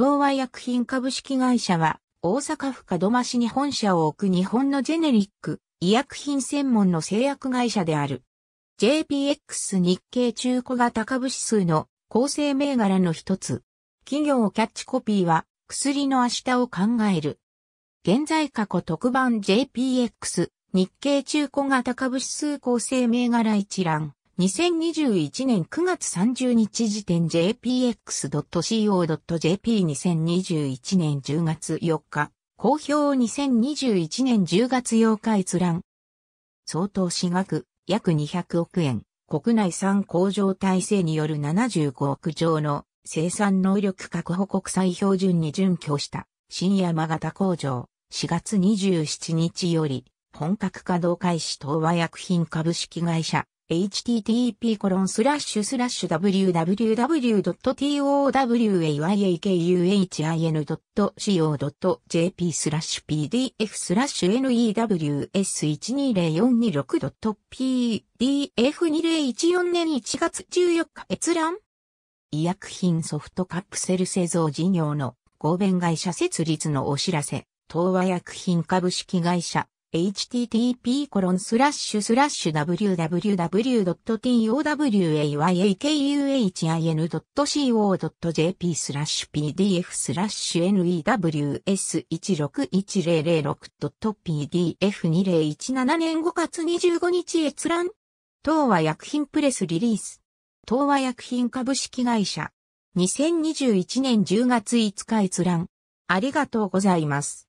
東和薬品株式会社は、大阪府門真市に本社を置く日本のジェネリック、医薬品専門の製薬会社である。JPX 日経中古型株指数の構成銘柄の一つ。企業キャッチコピーは、薬の明日を考える。現在過去特番 JPX 日経中古型株指数構成銘柄一覧。2021年9月30日時点 jpx.co.jp2021 年10月4日、公表2021年10月8日閲覧。相当私額、約200億円、国内産工場体制による75億上の生産能力確保国際標準に準拠した新山形工場、4月27日より、本格稼働開始東和薬品株式会社、h t t p w w w t o w a y a k u h i n c o j p スラッシュ pdf スラッシュ n e w s 1 2 0 4 2 6 p d f 2 0 1 4年1月14日閲覧医薬品ソフトカプセル製造事業の合弁会社設立のお知らせ、東和薬品株式会社、http://www.towayakuhin.co.jp スラッシュ pdf スラッシュ news161006.pdf2017 年5月25日閲覧東和薬品プレスリリース東和薬品株式会社2021年10月5日閲覧ありがとうございます。